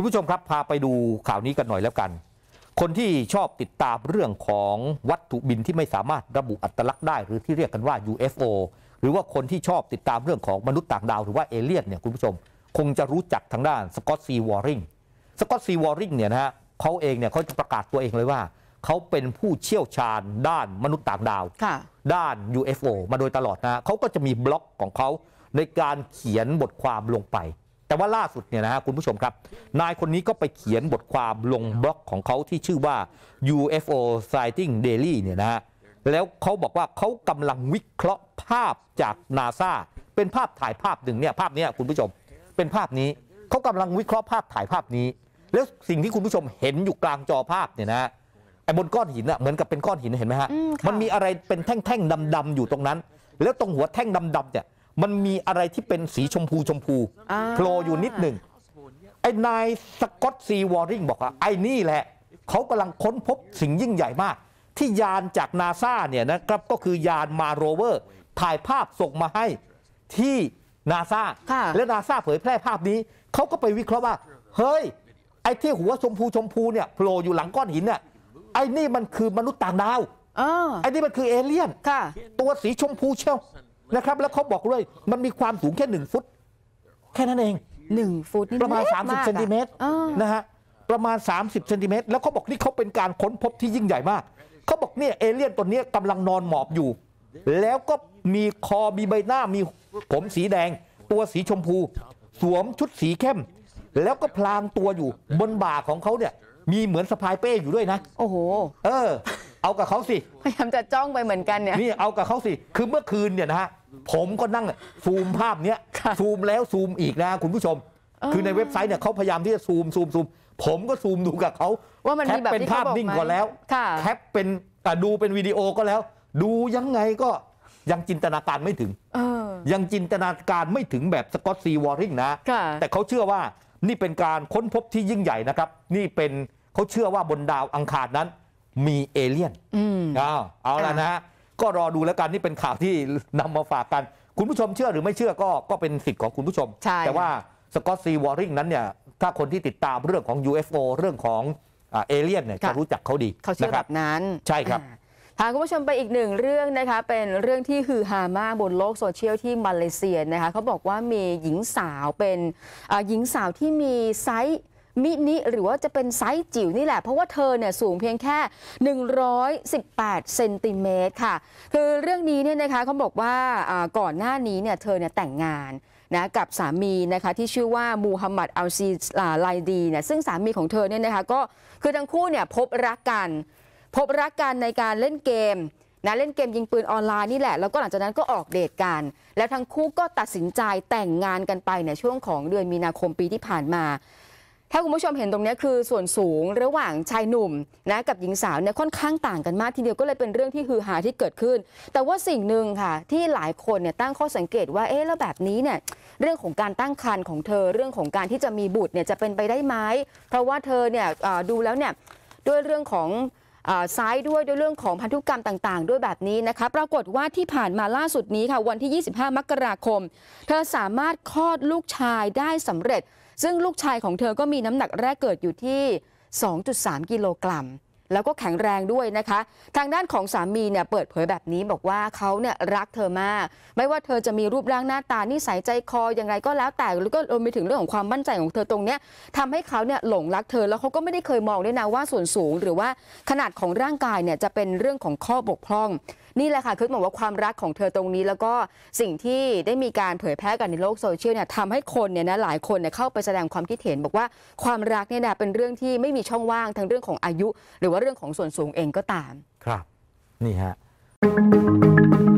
คุณผู้ชมครับพาไปดูข่าวนี้กันหน่อยแล้วกัน คนที่ชอบติดตามเรื่องของวัตถุบินที่ไม่สามารถระบุอัตลักษณ์ได้หรือที่เรียกกันว่า UFO หรือว่าคนที่ชอบติดตามเรื่องของมนุษย์ต่างดาวหรือว่าเอเลี่ยนเนี่ยคุณผู้ชม คงจะรู้จักทางด้านสกอตซีวอริงสกอตซีวอริงเนี่ยนะฮะเขาเองเนี่ยเขาจะประกาศตัวเองเลยว่า เขาเป็นผู้เชี่ยวชาญด้านมนุษย์ต่างดาวด้าน UFO มาโดยตลอดนะเขาก็จะมีบล็อกของเขาในการเขียนบทความลงไปแต่ว่าล่าสุดเนี่ยนะฮะคุณผู้ชมครับ นายคนนี้ก็ไปเขียนบทความลงบล็อกของเขาที่ชื่อว่า UFO Sighting Daily เนี่ยนะฮะแล้วเขาบอกว่าเขากำลังวิเคราะห์ภาพจากนาซาเป็นภาพถ่ายภาพหนึ่งเนี่ยภาพนี้คุณผู้ชมเป็นภาพนี้เขากำลังวิเคราะห์ภาพถ่ายภาพนี้ แล้วสิ่งที่คุณผู้ชมเห็นอยู่กลางจอภาพเนี่ยนะไอ้บนก้อนหินอะเหมือนกับเป็นก้อนหินเห็นไหมฮะมันมีอะไรเป็นแท่งๆดำๆอยู่ตรงนั้น แล้วตรงหัวแท่งดำๆเนี่ยมันมีอะไรที่เป็นสีชมพูชมพูโผล่อยู่นิดหนึ่งไอ้นายสกอตซีวอร์ริงบอกว่าไอ้นี่แหละ เขากำลังค้นพบสิ่งยิ่งใหญ่มาก ที่ยานจากนาซาเนี่ยนะครับก็คือยานมาโรเวอร์ ถ่ายภาพส่งมาให้ที่นาซาและนาซาเผยแพร่ภาพนี้ เขาก็ไปวิเคราะห์ว่า เฮ้ย ไอ้ที่หัวชมพูชมพูเนี่ยโผล่อยู่หลังก้อนหินเนี่ยไอ้นี่มันคือมนุษย์ต่างดาวไอ้นี่มันคือเอเลี่ยนตัวสีชมพูเชียวนะครับแล้วเขาบอกเลยมันมีความสูงแค่หนึ่งฟุตแค่นั้นเองหนึ่งฟุตประมาณสามสิ30เซนติเมตรนะฮะ ประมาณ 30เซนติเมตรแล้วเขาบอกนี่เขาเป็นการค้นพบที่ยิ่งใหญ่มากเขาบอกเนี่ยเอเลี่ยนตัวนี้กกำลังนอนหมอบอยู่ แล้วก็มีคอมีใบหน้ามีผมสีแดง ตัวสีชมพู สวมชุดสีเข้ม แล้วก็พลางตัวอยู่ บนบ่าของเขาเนี่ย มีเหมือนสะพายเป้อยู่ด้วยนะโอ้โห เออ เอากับเขาสิพยายามจะจ้องไปเหมือนกันเนี่ยนี่เอากับเขาสิคือเมื่อคืนเนี่ยนะฮะผมก็นั่งซูมภาพเนี้ยซูมแล้วซูมอีกนะ คุณผู้ชม คือในเว็บไซต์เนี่ยเขาพยายามที่จะซูมซูมซูมผมก็ซูมดูกับเขาว่ามันมีแบบเป็นภาพนิ่งก็แล้วแคปเป็นดูเป็นวิดีโอก็แล้ว ดูยังไงก็ยังจินตนาการไม่ถึงยังจินตนาการไม่ถึงแบบสกอตซีวอร์ริงนะ แต่เขาเชื่อว่านี่เป็นการค้นพบที่ยิ่งใหญ่นะครับ นี่เป็นเขาเชื่อว่าบนดาวอังคารนั้นมีเอเลี่ยนอ้าวเอาแล้วนะฮะก็รอดูแล้วกัน นี่เป็นข่าวที่นำมาฝากกัน คุณผู้ชมเชื่อหรือไม่เชื่อก็ก็เป็นสิทธิ์ของคุณผู้ชมแต่ว่าสกอตซีวอริงนั้นเนี่ยถ้าคนที่ติดตามเรื่องของ UFO เรื่องของเอเลี่ยนเนี่ยจะรู้จักเขาดีเขาเชื่อแบบนั้นใช่ครับพาคุณผู้ชมไปอีกหนึ่งเรื่องนะคะเป็นเรื่องที่ฮือฮามากบนโลกโซเชียลที่มาเลเซียนะคะเขาบอกว่ามีหญิงสาวเป็นหญิงสาวที่มีไซส์มินิหรือว่าจะเป็นไซส์จิ๋วนี่แหละ เพราะว่าเธอเนี่ยสูงเพียงแค่ 118 เซนติเมตรค่ะ คือเรื่องนี้เนี่ยนะคะเขาบอกว่าก่อนหน้านี้เนี่ยเธอเนี่ยแต่งงานนะกับสามีนะคะที่ชื่อว่ามูฮัมหมัดอัลซีลไลดีเนี่ยซึ่งสามีของเธอเนี่ยนะคะก็คือทั้งคู่เนี่ยพบรักกัน พบรักกันในการเล่นเกมนะเล่นเกมยิงปืนออนไลน์นี่แหละแล้วก็หลังจากนั้นก็ออกเดทกัน แล้วทั้งคู่ก็ตัดสินใจแต่งงานกันไปเนี่ยช่วงของเดือนมีนาคมปีที่ผ่านมาถ้าคุณผู้ชมเห็นตรงนี้คือส่วนสูงระหว่างชายหนุ่มนะกับหญิงสาวเนี่ยค่อนข้างต่างกันมาก ทีเดียวก็เลยเป็นเรื่องที่ฮือฮาที่เกิดขึ้น แต่ว่าสิ่งหนึ่งค่ะที่หลายคนเนี่ยตั้งข้อสังเกตว่าเอ๊ะแล้วแบบนี้เนี่ยเรื่องของการตั้งครรภ์ของเธอเรื่องของการที่จะมีบุตรเนี่ยจะเป็นไปได้ไหมเพราะว่าเธอเนี่ยดูแล้วเนี่ยด้วยเรื่องของซ้ายด้วยด้วยเรื่องของพันธุกรรมต่าง ๆ ด้วยแบบนี้นะคะปรากฏว่าที่ผ่านมาล่าสุดนี้ค่ะวันที่ 25 มกราคม เธอสามารถคลอดลูกชายได้สำเร็จซึ่งลูกชายของเธอก็มีน้ำหนักแรกเกิดอยู่ที่ 2.3 กิโลกรัมแล้วก็แข็งแรงด้วยนะคะทางด้านของสามีเนี่ยเปิดเผยแบบนี้บอกว่าเขาเนี่ยรักเธอมาก ไม่ว่าเธอจะมีรูปร่างหน้าตานิสัยใจคออย่างไรก็แล้วแต่แล้วก็รวมไปถึงเรื่องของความมั่นใจของเธอตรงเนี้ยทำให้เขาเนี่ยหลงรักเธอแล้วเขาก็ไม่ได้เคยมองด้วยนะว่าส่วนสูง หรือว่าขนาดของร่างกายเนี่ยจะเป็นเรื่องของข้อบกพร่องนี่แหละค่ะคือบอกว่าความรักของเธอตรงนี้แล้วก็สิ่งที่ได้มีการเผยแพร่กันในโลกโซเชียลเนี่ยทำให้คนเนี่ยนะหลายคนเนี่ยเข้าไปแสดงความคิดเห็นบอกว่าความรักเนี่ยนะเป็นเรื่องที่ไม่มีช่องว่างทั้งเรื่องของอายุหรือว่าว่าเรื่องของส่วนสูงเองก็ตาม ครับ นี่ฮะ